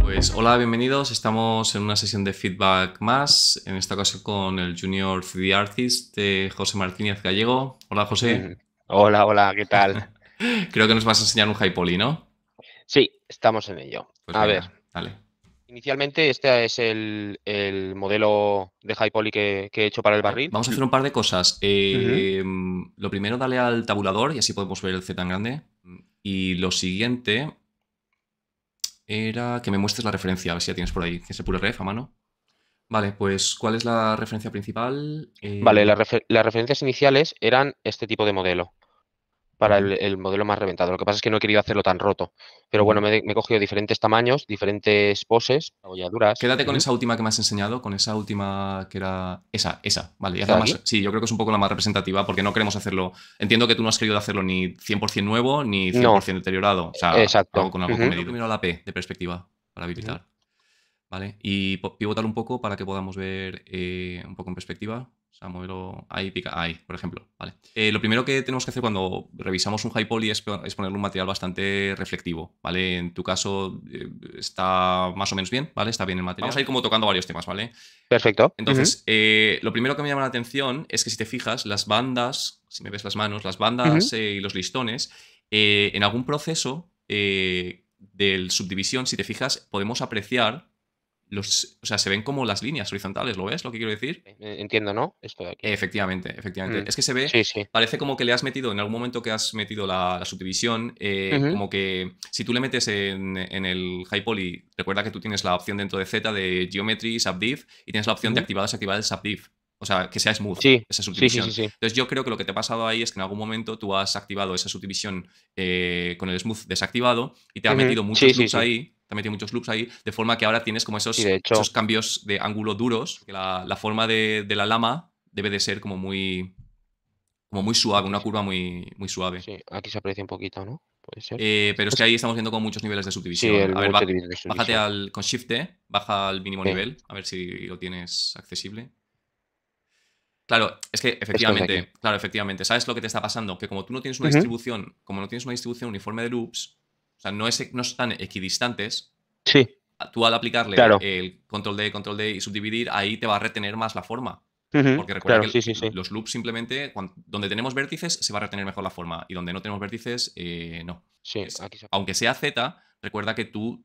Pues Hola, bienvenidos. Estamos en una sesión de feedback más, en esta ocasión con el Junior 3D Artist de eh, José Martínez Gallego. Hola, José. Mm. Hola, hola, ¿qué tal? Creo que nos vas a enseñar un hi-poly, ¿no? Sí, estamos en ello. Pues a ver. Dale. Inicialmente este es el, modelo de high que, he hecho para el barril. Vamos a hacer un par de cosas. Eh, mm, lo primero, dale al tabulador y así podemos ver el Z tan grande. Y lo siguiente era que me muestres la referencia, a ver si la tienes por ahí. ¿Tienes el pure a mano? Vale, pues ¿cuál es la referencia principal? Vale, eh, las referencias iniciales eran este tipo de modelo para el, modelo más reventado. Lo que pasa es que no he querido hacerlo tan roto. Pero bueno, me, he cogido diferentes tamaños, diferentes poses, abolladuras. Quédate con esa última que me has enseñado, con esa última que era. Esa, esa, vale. sí, yo creo que es un poco la más representativa porque no queremos hacerlo. Entiendo que tú no has querido hacerlo ni 100% nuevo ni 100% deteriorado. O sea, Exacto. con algo Primero la P de perspectiva para habilitar. Vale. Y pivotar un poco para que podamos ver eh, un poco en perspectiva. O sea, ahí pica por ejemplo. Vale. Eh, lo primero que tenemos que hacer cuando revisamos un high poly es, ponerle un material bastante reflectivo, ¿vale? En tu caso eh, está más o menos bien, ¿vale? Está bien el material. Vamos a ir como tocando varios temas, ¿vale? Perfecto. Entonces, eh, lo primero que me llama la atención es que si te fijas, las bandas, si me ves las manos, las bandas y los listones, en algún proceso del subdivisión, si te fijas, podemos apreciar o sea, se ven como las líneas horizontales, ¿lo ves lo que quiero decir? Eh, eh, entiendo, ¿no? Esto Efectivamente, efectivamente. Mm. Es que se ve, parece como que le has metido, en algún momento que has metido la, subdivisión, eh, como que si tú le metes en, el high poly, recuerda que tú tienes la opción dentro de Z de geometry, subdiv, y tienes la opción de activar o desactivar el subdiv. O sea, que sea smooth esa subdivisión. Entonces yo creo que lo que te ha pasado ahí es que en algún momento tú has activado esa subdivisión con el smooth desactivado y te ha metido muchos subs ahí también tiene muchos loops ahí, de forma que ahora tienes como esos, cambios de ángulo duros, la, forma de, la lama debe de ser como muy, como muy suave, una curva muy, suave. Sí, aquí se aprecia un poquito, ¿no? Puede ser. Eh, pero es que ahí estamos viendo con muchos niveles de subdivisión. a bájate al, con Shift e, baja al mínimo nivel, a ver si lo tienes accesible. Claro, es que efectivamente, claro, efectivamente, ¿sabes lo que te está pasando? Que como tú no tienes una distribución, como no tienes una distribución uniforme de loops, o sea, no, es, no están equidistantes. Sí. Tú al aplicarle el control D, control D y subdividir, ahí te va a retener más la forma. Porque recuerda que los loops simplemente, donde tenemos vértices, se va a retener mejor la forma. Y donde no tenemos vértices, eh, no. Sí, Aunque sea Z, recuerda que tú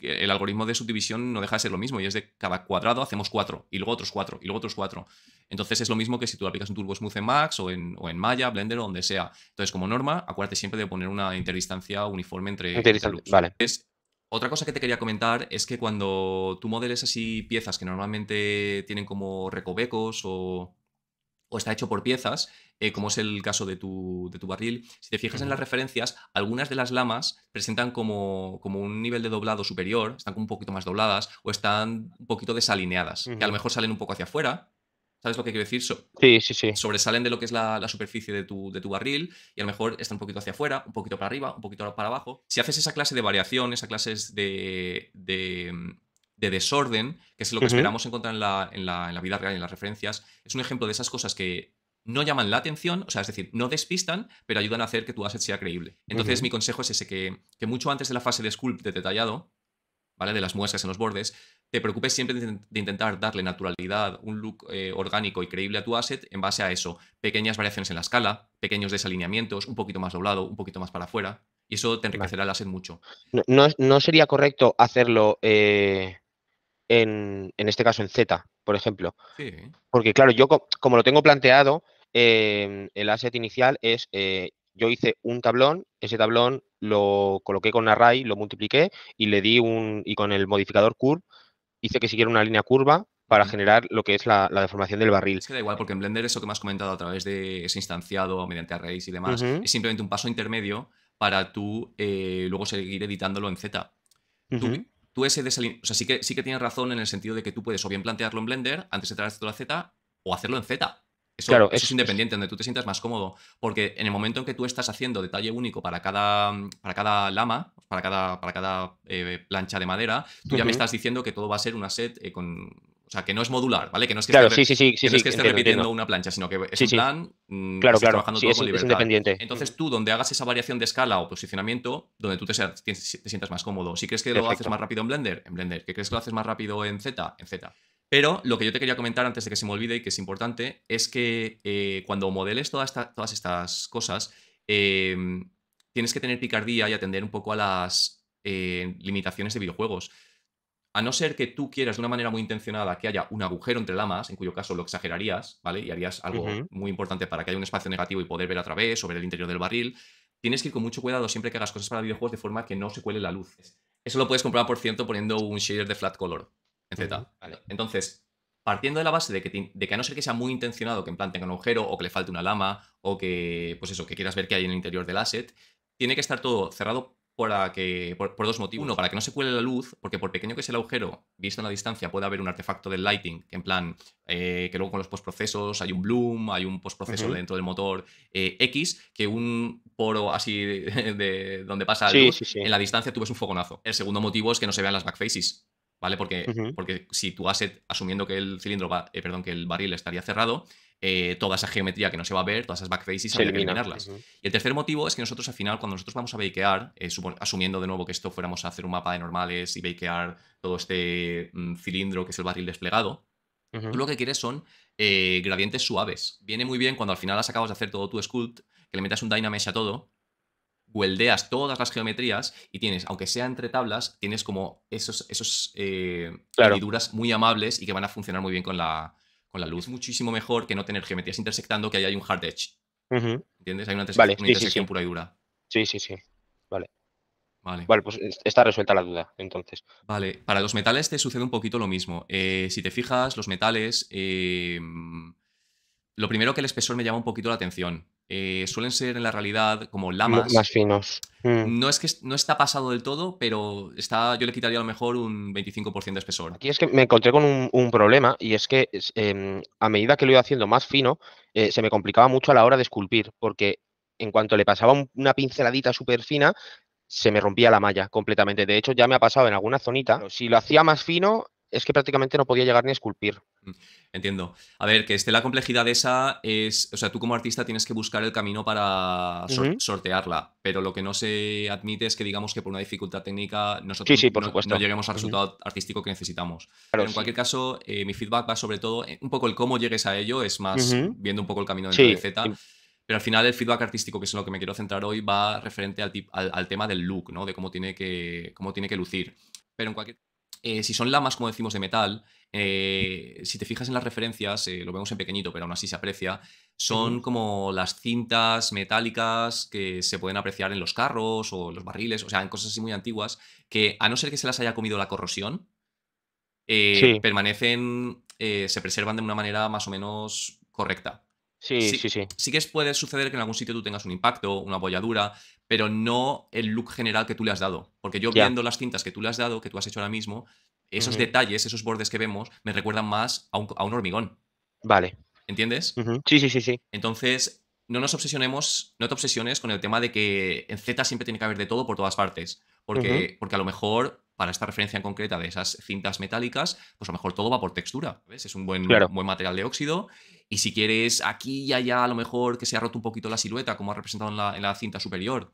el algoritmo de subdivisión no deja de ser lo mismo y es de cada cuadrado hacemos cuatro y luego otros cuatro y luego otros cuatro. Entonces es lo mismo que si tú aplicas un Turbo Smooth en Max o en, o Maya, Blender o donde sea. Entonces, como norma, acuérdate siempre de poner una interdistancia uniforme entre, otra cosa que te quería comentar es que cuando tú modeles así piezas que normalmente tienen como recovecos o o está hecho por piezas, eh, como es el caso de tu, barril. Si te fijas en las referencias, algunas de las lamas presentan como, un nivel de doblado superior, están un poquito más dobladas o están un poquito desalineadas, que a lo mejor salen un poco hacia afuera. ¿Sabes lo que quiero decir? sí, sí, sí. Sobresalen de lo que es la, superficie de tu, de tu, barril y a lo mejor están un poquito hacia afuera, un poquito para arriba, un poquito para abajo. Si haces esa clase de variación, esa clase de mm, de desorden, que es lo que esperamos encontrar en la, en, la, vida real, en las referencias, es un ejemplo de esas cosas que no llaman la atención, o sea, es decir, no despistan, pero ayudan a hacer que tu asset sea creíble. Entonces, mi consejo es ese, que, mucho antes de la fase de sculpt de detallado, ¿vale? De las muescas en los bordes, te preocupes siempre de, intentar darle naturalidad, un look eh, orgánico y creíble a tu asset en base a eso. Pequeñas variaciones en la escala, pequeños desalineamientos, un poquito más doblado, un poquito más para afuera, y eso te enriquecerá el asset mucho. No, sería correcto hacerlo... Eh, en, este caso en Z, por ejemplo. Porque claro, yo como lo tengo planteado, em, el asset inicial es, eh, yo hice un tablón, ese tablón lo coloqué con array, lo multipliqué y le di un, y con el modificador curve hice que siguiera una línea curva para generar lo que es la, deformación del barril. Es da igual, porque en Blender eso que me has comentado a través de ese instanciado mediante arrays y demás, es simplemente un paso intermedio para tú eh, luego seguir editándolo en Z tú ese desaline... O sea, sí que, sí que tienes razón en el sentido de que tú puedes o bien plantearlo en Blender antes de traer esto la Z o hacerlo en Z. Eso, claro, eso es, independiente, donde tú te sientas más cómodo. Porque en el momento en que tú estás haciendo detalle único para cada, para cada lama, para cada, para cada eh, plancha de madera, tú ya me estás diciendo que todo va a ser una set eh, con o sea, que no es modular, ¿vale? Que no es que esté, repitiendo una plancha, sino que es un plan mm, claro, trabajando todo con libertad. Entonces tú, donde hagas esa variación de escala o posicionamiento, donde tú te, sientas más cómodo. Si crees que lo haces más rápido en Blender, en Blender. Que crees que lo haces más rápido en Z, en Z. Pero lo que yo te quería comentar antes de que se me olvide y que es importante es que eh, cuando modeles todas estas cosas, eh, tienes que tener picardía y atender un poco a las eh, limitaciones de videojuegos a no ser que tú quieras de una manera muy intencionada que haya un agujero entre lamas, en cuyo caso lo exagerarías, ¿vale? Y harías algo muy importante para que haya un espacio negativo y poder ver a través o ver el interior del barril, tienes que ir con mucho cuidado siempre que hagas cosas para videojuegos de forma que no se cuele la luz. Eso lo puedes comprar, por cierto, poniendo un shader de flat color, etc. Entonces, partiendo de la base de que, de que a no ser que sea muy intencionado que implanten un agujero o que le falte una lama o que, pues eso, que quieras ver qué hay en el interior del asset, tiene que estar todo cerrado que, por, dos motivos. Uno, para que no se cuele la luz, porque por pequeño que es el agujero, visto en la distancia, puede haber un artefacto del lighting, que en plan, eh, que luego con los postprocesos hay un bloom, hay un postproceso dentro del motor eh, X, que un poro así de, donde pasa luz, en la distancia tú ves un fogonazo. El segundo motivo es que no se vean las backfaces. ¿Vale? Porque, porque si tu asset, asumiendo que el cilindro, va, eh, perdón, que el barril estaría cerrado, eh, toda esa geometría que no se va a ver, todas esas backfaces, hay que eliminarlas. Y el tercer motivo es que nosotros al final, cuando nosotros vamos a bakear, eh, asumiendo de nuevo que esto fuéramos a hacer un mapa de normales y bakear todo este mm, cilindro que es el barril desplegado, tú lo que quieres son eh, gradientes suaves. Viene muy bien cuando al final has acabas de hacer todo tu sculpt, que le metas un Dynamesh a todo, weldeas todas las geometrías y tienes, aunque sea entre tablas, tienes como esos, esos muy amables y que van a funcionar muy bien con la, con la luz. muchísimo mejor que no tener geometrías intersectando, que ahí hay un hard edge. ¿Entiendes? Hay una, intersección pura y dura. Sí, sí, sí. Vale. Vale. vale. pues está resuelta la duda, entonces. Vale, para los metales te sucede un poquito lo mismo. Eh, si te fijas, los metales eh, lo primero que el espesor me llama un poquito la atención. Eh, suelen ser en la realidad como lamas. Más finos. Mm. No es que no está pasado del todo, pero está, yo le quitaría a lo mejor un 25% de espesor. Aquí es que me encontré con un, problema y es que em, a medida que lo iba haciendo más fino, eh, se me complicaba mucho a la hora de esculpir, porque en cuanto le pasaba una pinceladita súper fina, se me rompía la malla completamente. De hecho, ya me ha pasado en alguna zonita. Si lo hacía más fino, es que prácticamente no podía llegar ni a esculpir. Mm, entiendo. A ver, que esté la complejidad esa es, o sea, tú como artista tienes que buscar el camino para sortearla, pero lo que no se admite es que digamos que por una dificultad técnica nosotros no, lleguemos al resultado artístico que necesitamos. pero en cualquier caso, eh, mi feedback va sobre todo, eh, un poco el cómo llegues a ello, es más, viendo un poco el camino de la receta. Pero al final el feedback artístico, que es lo que me quiero centrar hoy, va referente al, al tema del look, ¿no? De cómo tiene que, cómo tiene que lucir. Pero en cualquier eh, si son lamas, como decimos, de metal, eh, si te fijas en las referencias, eh, lo vemos en pequeñito, pero aún así se aprecia, son como las cintas metálicas que se pueden apreciar en los carros o los barriles, o sea, en cosas así muy antiguas, que a no ser que se las haya comido la corrosión, permanecen, se preservan de una manera más o menos correcta. Sí, sí, sí, sí. que puede suceder que en algún sitio tú tengas un impacto, una bolladura, pero no el look general que tú le has dado. Porque yo viendo las cintas que tú le has dado, que tú has hecho ahora mismo, esos detalles, esos bordes que vemos, me recuerdan más a un, hormigón. Vale. ¿Entiendes? Sí, sí, sí, sí. Entonces, no nos obsesionemos, no te obsesiones con el tema de que en Z siempre tiene que haber de todo por todas partes. Porque, porque a lo mejor para esta referencia en concreta de esas cintas metálicas, pues a lo mejor todo va por textura, ¿ves? Es un buen, buen material de óxido. Y si quieres aquí y allá, a lo mejor que se ha roto un poquito la silueta, como ha representado en la cinta superior,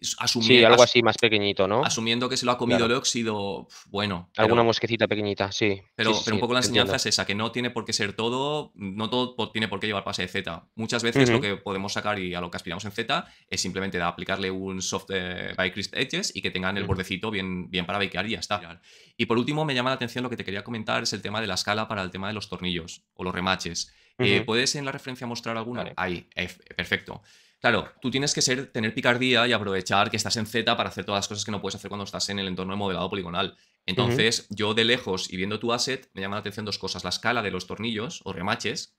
sí, algo así más pequeñito, ¿no? Asumiendo que se lo ha comido el óxido, bueno. Alguna mosquecita pequeñita, sí. Pero, un poco la enseñanza es esa, que no tiene por qué ser todo, no todo tiene por qué llevar pase de Z. Muchas veces lo que podemos sacar y a lo que aspiramos en Z es simplemente aplicarle un soft eh, by crisp edges y que tengan el bordecito bien, bien para bakear y ya está. Y por último, me llama la atención lo que te quería comentar, es el tema de la escala para el tema de los tornillos o los remaches. Eh, ¿Puedes en la referencia mostrar alguna? Ahí, eh, perfecto. Claro, tú tienes que ser, tener picardía y aprovechar que estás en Z para hacer todas las cosas que no puedes hacer cuando estás en el entorno de modelado poligonal. Entonces, yo de lejos y viendo tu asset, me llama la atención dos cosas. La escala de los tornillos o remaches,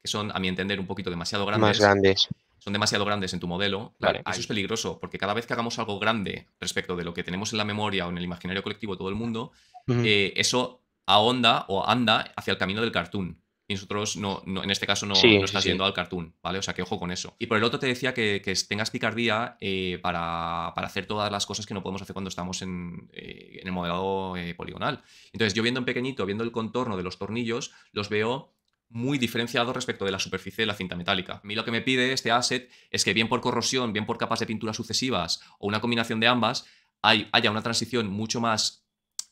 que son, a mi entender, un poquito demasiado grandes. Más grandes. Son demasiado grandes en tu modelo. Eso es peligroso, porque cada vez que hagamos algo grande respecto de lo que tenemos en la memoria o en el imaginario colectivo de todo el mundo, eh, eso ahonda o anda hacia el camino del cartoon y nosotros no, en este caso no, estás yendo al cartoon, ¿vale? O sea que ojo con eso. Y por el otro te decía que, tengas picardía eh, para, hacer todas las cosas que no podemos hacer cuando estamos en, eh, el modelado eh, poligonal. Entonces yo viendo en pequeñito, viendo el contorno de los tornillos, los veo muy diferenciados respecto de la superficie de la cinta metálica. A mí lo que me pide este asset es que bien por corrosión, bien por capas de pintura sucesivas o una combinación de ambas, haya una transición mucho más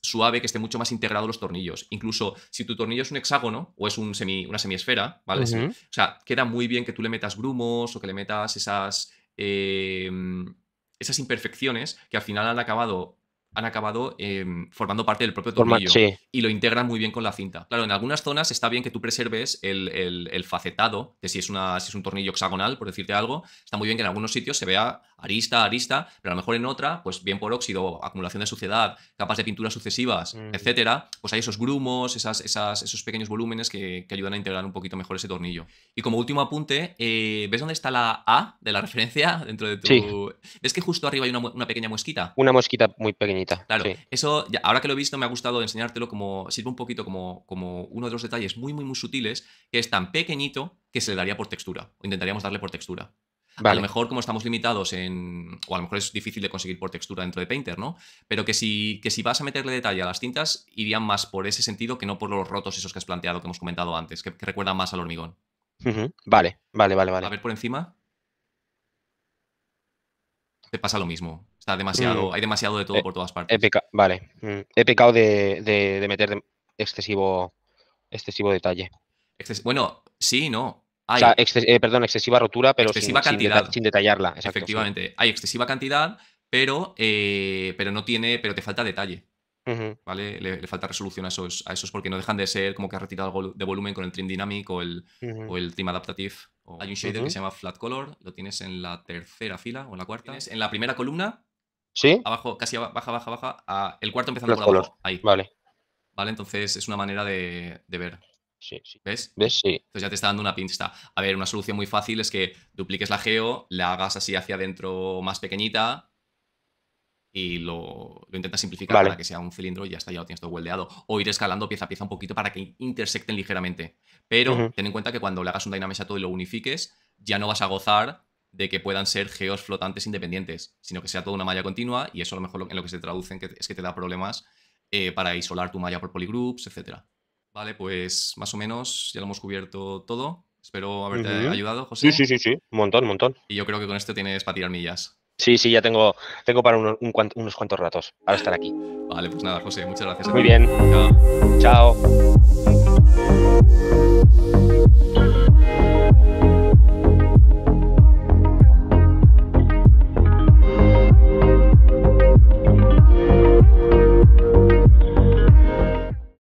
suave, que esté mucho más integrado los tornillos. Incluso si tu tornillo es un hexágono o es una semiesfera, ¿vale? O sea, queda muy bien que tú le metas grumos o que le metas esas, em, esas imperfecciones que al final han acabado han acabado em, formando parte del propio tornillo y lo integran muy bien con la cinta. Claro, en algunas zonas está bien que tú preserves el, facetado, de si es, una, si es un tornillo hexagonal, por decirte algo, está muy bien que en algunos sitios se vea arista, arista, pero a lo mejor en otra, pues bien por óxido, acumulación de suciedad, capas de pintura sucesivas, mm. etcétera, pues hay esos grumos, esas, esas, esos pequeños volúmenes que, ayudan a integrar un poquito mejor ese tornillo. Y como último apunte, eh, ¿ves dónde está la A de la referencia dentro de tu...? es que justo arriba hay una, pequeña mosquita? Una mosquita muy pequeñita. Claro, eso ahora que lo he visto me ha gustado enseñártelo como, sirve un poquito como, como uno de los detalles muy, muy, muy sutiles, que es tan pequeñito que se le daría por textura, o intentaríamos darle por textura. A lo mejor, como estamos limitados en. O a lo mejor es difícil de conseguir por textura dentro de Painter, ¿no? Pero que si, que si vas a meterle detalle a las tintas, irían más por ese sentido que no por los rotos esos que has planteado, que hemos comentado antes, que, recuerdan más al hormigón. Vale, vale, vale, vale. A ver por encima. Te pasa lo mismo. Está demasiado, mm. hay demasiado de todo eh, por todas partes. vale. Mm. He pecado de, meter excesivo, excesivo detalle. bueno, sí, no. Eh, perdón, excesiva rotura, pero sin, Sin, detallarla. Efectivamente, hay excesiva cantidad, pero, eh, pero no tiene, pero te falta detalle. ¿Vale? Le, falta resolución a esos, a esos porque no dejan de ser como que has retirado algo de volumen con el Trim Dynamic o el, o Trim Adaptative. Hay un shader que se llama Flat Color, lo tienes en la tercera fila o en la cuarta. en la primera columna, ¿Sí? abajo, casi baja, baja, baja, el cuarto empezando por color. Ahí. Vale. Vale, entonces es una manera de ver. Sí, sí. ¿Ves? ¿Ves? Sí. Entonces ya te está dando una pista. A ver, una solución muy fácil es que dupliques la geo, la hagas así hacia adentro más pequeñita y lo, lo intentas simplificar para que sea un cilindro y ya está, ya lo tienes todo weldeado. O ir escalando pieza a pieza un poquito para que intersecten ligeramente. Pero ten en cuenta que cuando le hagas un Dynamics a todo y lo unifiques, ya no vas a gozar de que puedan ser geos flotantes independientes, sino que sea toda una malla continua y eso a lo mejor en lo que se traduce es que te da problemas eh, para isolar tu malla por polygroups, etcétera. Vale, pues más o menos ya lo hemos cubierto todo. Espero haberte ayudado, José. Sí, sí, sí, sí, un montón, un montón. Y yo creo que con este tienes para tirar millas. Sí, sí, ya tengo, tengo para unos cuantos ratos para estar aquí. Vale, pues nada, José, muchas gracias. Muy bien. Chao. Chao.